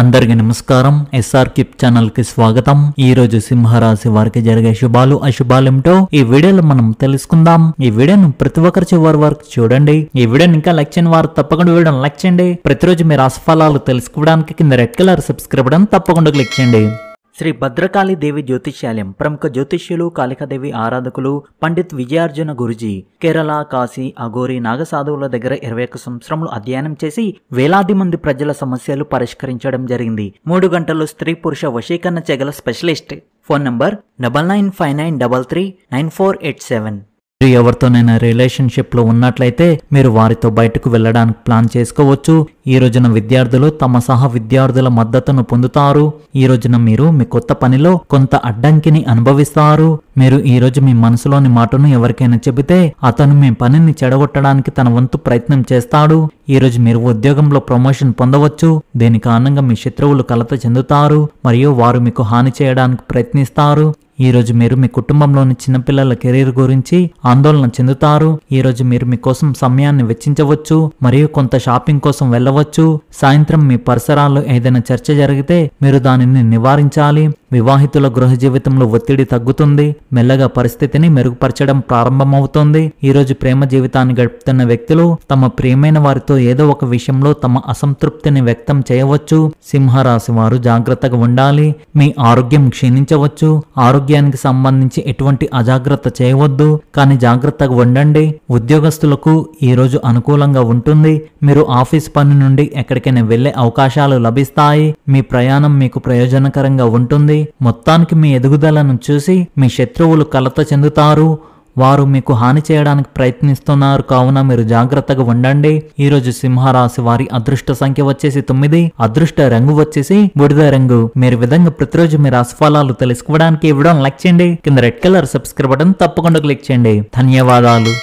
అందరికీ నమస్కారం SR keep channel కి స్వాగతం ఈ రోజు సింహరాశి వారికి జరిగే శుభాలు అశుభాలేమిటో ఈ వీడియోలో మనం తెలుసుకుందాం ఈ వీడియోను ప్రతి ఒక్కరి చివరి వరకు చూడండి ఈ వీడియోని ఇంకా లైక్ చేయని వారు తప్పకుండా వీడియోని లైక్ చేయండి ప్రతిరోజు మీ రాశిఫలాలు తెలుసుకోవడానికి కింద రెడ్ కలర్ సబ్స్క్రైబ్ బటన్ తప్పకుండా క్లిక్ చేయండి శ్రీ భద్రకాళి దేవి జ్యోతిష్యాలయం ప్రముఖ జ్యోతిష్యులు కాళికాదేవి ఆరాధకులు పండిత్ విజయార్జున గురుజీ కేరళ కాశీ అఘోరి నాగసాధువుల దగ్గర ఇరవై ఒక్క సంవత్సరములు అధ్యయనం చేసి వేలాది మంది ప్రజల సమస్యలు పరిష్కరించడం జరిగింది మూడు గంటలు స్త్రీ పురుష వశీకరణ చెగల specialist phone number double nine five nine double three nine four eight seven మీరు ఎవరితోనైనా రిలేషన్షిప్లో ఉన్నట్లయితే మీరు వారితో బయటకు వెళ్ళడానికి ప్లాన్ చేసుకోవచ్చు ఈ రోజున విద్యార్థులు తమ సహ విద్యార్థుల మద్దతును పొందుతారు ఈ రోజున మీరు మీ కొత్త పనిలో కొంత అడ్డంకిని అనుభవిస్తారు మీరు ఈ రోజు మీ మనసులోని మాటను ఎవరికైనా చెబితే అతను మీ పనిని చెడగొట్టడానికి తన వంతు ప్రయత్నం చేస్తాడు ఈ రోజు మీరు ఉద్యోగంలో ప్రమోషన్ పొందవచ్చు దీని కారణంగా మీ శత్రువులు కలత చెందుతారు మరియు వారు మీకు హాని చేయడానికి ప్రయత్నిస్తారు ఈరోజు మీరు మీ కుటుంబంలోని చిన్నపిల్లల కెరీర్ గురించి ఆందోళన చెందుతారు ఈరోజు మీరు మీకోసం సమయాన్ని వెచ్చించవచ్చు మరియు కొంత షాపింగ్ కోసం వెళ్ళవచ్చు సాయంత్రం మీ పరిసరాల్లో ఏదైనా చర్చ జరిగితే మీరు దానిని నివారించాలి వివాహితుల గృహ జీవితంలో ఒత్తిడి తగ్గుతుంది మెల్లగా పరిస్థితిని మెరుగుపరచడం ప్రారంభమవుతోంది ఈరోజు ప్రేమ జీవితాన్ని గడుపుతున్న వ్యక్తులు తమ ప్రియమైన వారితో ఏదో ఒక విషయంలో తమ అసంతృప్తిని వ్యక్తం చేయవచ్చు సింహరాశి వారు జాగ్రత్తగా ఉండాలి మీ ఆరోగ్యం క్షీణించవచ్చు ఆరోగ్యానికి సంబంధించి ఎటువంటి అజాగ్రత్త చేయవద్దు కానీ జాగ్రత్తగా ఉండండి ఉద్యోగస్తులకు ఈరోజు అనుకూలంగా ఉంటుంది మీరు ఆఫీస్ పని నుండి ఎక్కడికైనా వెళ్లే అవకాశాలు లభిస్తాయి మీ ప్రయాణం మీకు ప్రయోజనకరంగా ఉంటుంది మొత్తానికి మీ ఎదుగుదలను చూసి మీ శత్రువులు కలత చెందుతారు వారు మీకు హాని చేయడానికి ప్రయత్నిస్తున్నారు కావున మీరు జాగ్రత్తగా ఉండండి ఈ రోజు సింహరాశి వారి అదృష్ట సంఖ్య వచ్చేసి తొమ్మిది అదృష్ట రంగు వచ్చేసి బుడిద రంగు మీరు విధంగా ప్రతిరోజు మీ రాశిఫలాలు తెలుసుకోవడానికి ఇవ్వడం లైక్ చేయండి కింద రెడ్ కలర్ సబ్స్క్రైబ్ బటన్ తప్పకుండా క్లిక్ చేయండి ధన్యవాదాలు